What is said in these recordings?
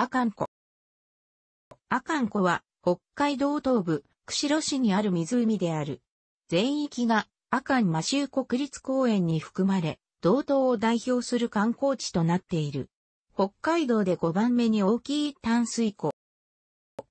阿寒湖。阿寒湖は、北海道東部、釧路市にある湖である。全域が、阿寒摩周国立公園に含まれ、道東を代表する観光地となっている。北海道で5番目に大きい淡水湖。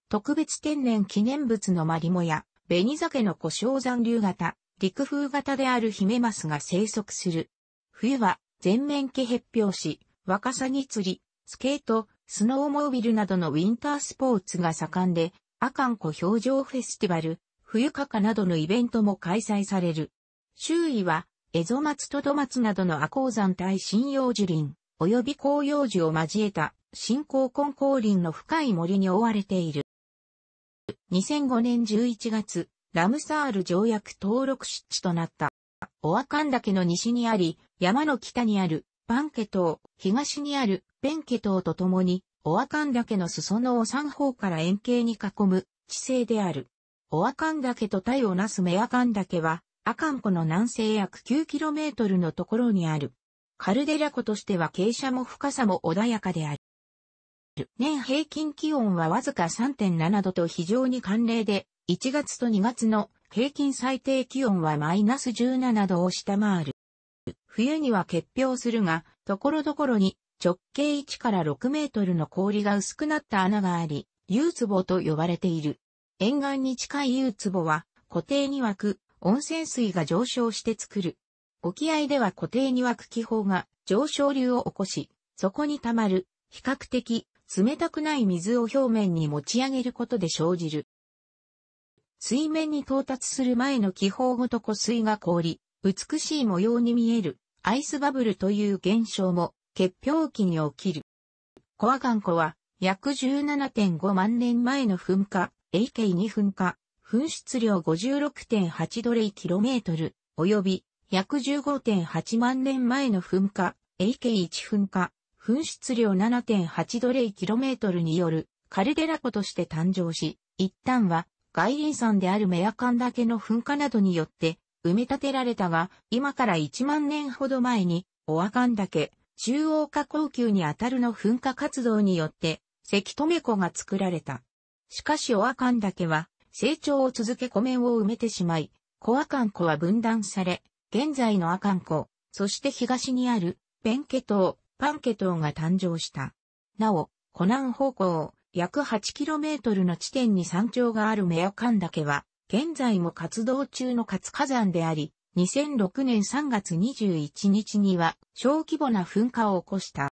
特別天然記念物のマリモや、紅鮭の古生残留型、陸風型であるヒメマスが生息する。冬は、全面気へっぴょうし、ワカサギ釣り、スケート、スノーモービルなどのウィンタースポーツが盛んで、アカンコ表情フェスティバル、冬カカなどのイベントも開催される。周囲は、マツ松とマ松などの阿高山対針葉樹林、及び紅葉樹を交えた新興根光林の深い森に覆われている。2005年11月、ラムサール条約登録湿地となった。オアカン岳の西にあり、山の北にあるパンケ島、東にある辺家島と共に、オアカンダの裾野を三方から円形に囲む地勢である。オアカンダとタイをなすメアカンダは、アカン湖の南西約 9km のところにある。カルデラ湖としては傾斜も深さも穏やかである。年平均気温はわずか3.7度と非常に寒冷で、1月と2月の平均最低気温はマイナス17度を下回る。冬には結氷するが、ところどころに直径1から6メートルの氷が薄くなった穴があり、湯壺と呼ばれている。沿岸に近い湯壺は、湖底に湧く温泉水が上昇して作る。沖合では湖底に湧く気泡が上昇流を起こし、そこに溜まる、比較的冷たくない水を表面に持ち上げることで生じる。水面に到達する前の気泡ごと湖水が凍り、美しい模様に見えるアイスバブルという現象も結氷期に起きる。コアン湖は約17.5万年前の噴火、AK2 噴火、噴出量56.8ドレイキロメートル、及び約15.8万年前の噴火、AK1 噴火、噴出量7.8ドレイキロメートルによるカルデラ湖として誕生し、一旦は外輪山であるメアカンだけの噴火などによって埋め立てられたが、今から1万年ほど前に、オアカンだけ、中央火口級にあたるの噴火活動によって、関留湖が作られた。しかしオアカン岳は、成長を続け湖面を埋めてしまい、コアカン湖は分断され、現在のアカン湖、そして東にある、ペンケ島、パンケ島が誕生した。なお、湖南方向、約 8km の地点に山頂があるメアカン岳は、現在も活動中の活火山であり、2006年3月21日には小規模な噴火を起こした。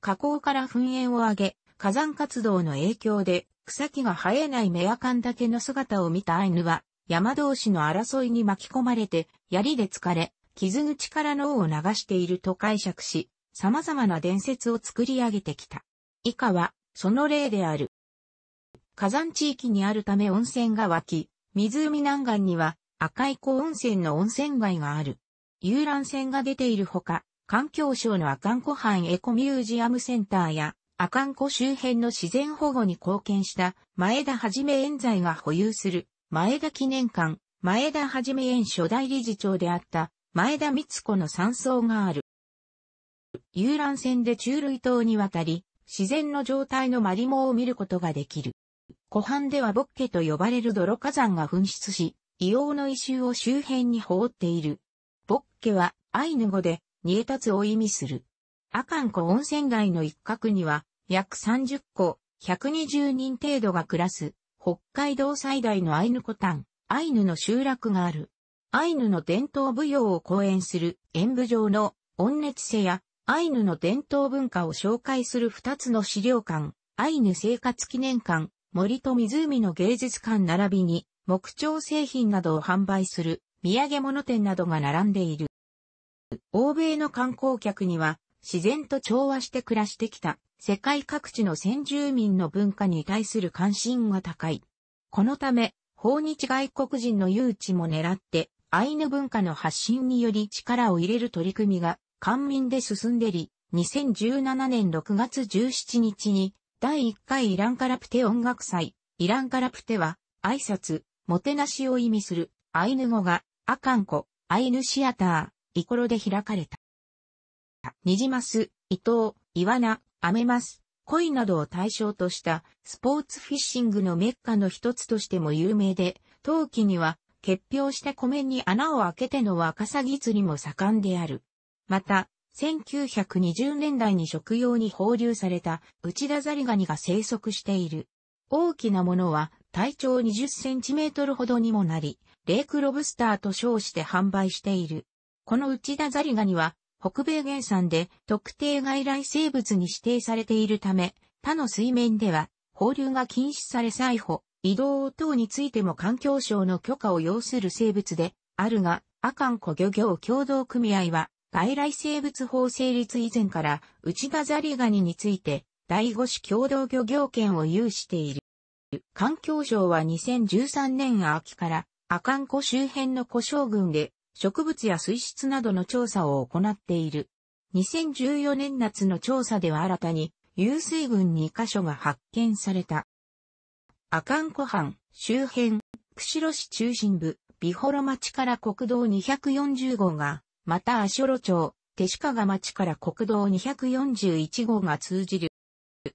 火口から噴煙を上げ、火山活動の影響で草木が生えないメアカンだけの姿を見たアイヌは、山同士の争いに巻き込まれて、槍で疲れ、傷口から脳を流していると解釈し、様々な伝説を作り上げてきた。以下は、その例である。火山地域にあるため温泉が湧き、湖南岸には赤い湖温泉の温泉街がある。遊覧船が出ているほか、環境省の阿寒湖畔エコミュージアムセンターや、阿寒湖周辺の自然保護に貢献した前田はじめ園財が保有する前田記念館、前田はじめ園初代理事長であった前田光子の山荘がある。遊覧船で中類島に渡り、自然の状態のマリモを見ることができる。湖畔ではボッケと呼ばれる泥火山が噴出し、硫黄の異臭を周辺に放っている。ボッケはアイヌ語で煮え立つを意味する。阿寒湖温泉街の一角には約30個、120人程度が暮らす北海道最大のアイヌコタン、アイヌの集落がある。アイヌの伝統舞踊を講演する演舞場の温熱瀬やアイヌの伝統文化を紹介する二つの資料館、アイヌ生活記念館、森と湖の芸術館並びに木彫製品などを販売する土産物店などが並んでいる。欧米の観光客には自然と調和して暮らしてきた世界各地の先住民の文化に対する関心が高い。このため、訪日外国人の誘致も狙って、アイヌ文化の発信により力を入れる取り組みが官民で進んでり、2017年6月17日に第1回イランカラプテ音楽祭、イランカラプテは挨拶、もてなしを意味する、アイヌ語が、アカンコ、アイヌシアター、イコロで開かれた。ニジマス、イトウ、イワナ、アメマス、コイなどを対象としたスポーツフィッシングのメッカの一つとしても有名で、陶器には結氷して湖面に穴を開けてのワカサギ釣りも盛んである。また、1920年代に食用に放流された内田ザリガニが生息している。大きなものは体長20センチメートルほどにもなり、レイクロブスターと称して販売している。この内田ザリガニは、北米原産で特定外来生物に指定されているため、他の水面では、放流が禁止され採捕、移動等についても環境省の許可を要する生物で、あるが、阿寒湖漁業協同組合は、外来生物法成立以前から、内田ザリガニについて、第五種共同漁業権を有している。環境省は2013年秋から阿寒湖周辺の湖沼群で植物や水質などの調査を行っている。2014年夏の調査では新たに湧水群2カ所が発見された。阿寒湖畔周辺、釧路市中心部、美幌町から国道240号が、また足幌町、手鹿町から国道241号が通じる。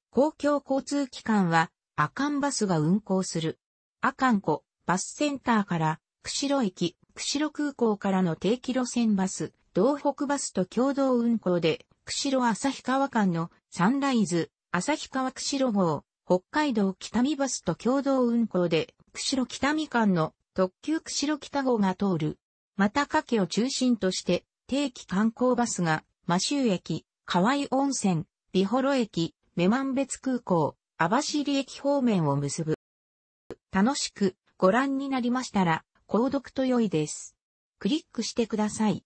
公共交通機関は阿寒バスが運行する。阿寒湖バスセンターから、釧路駅、釧路空港からの定期路線バス、道北バスと共同運行で、釧路旭川間のサンライズ、旭川釧路号、北海道北見バスと共同運行で、釧路北見間の特急釧路北号が通る。また下計を中心として、定期観光バスが、真州駅、河合温泉、美幌駅、女満別空港、網走駅方面を結ぶ。楽しくご覧になりましたら、購読と良いです。クリックしてください。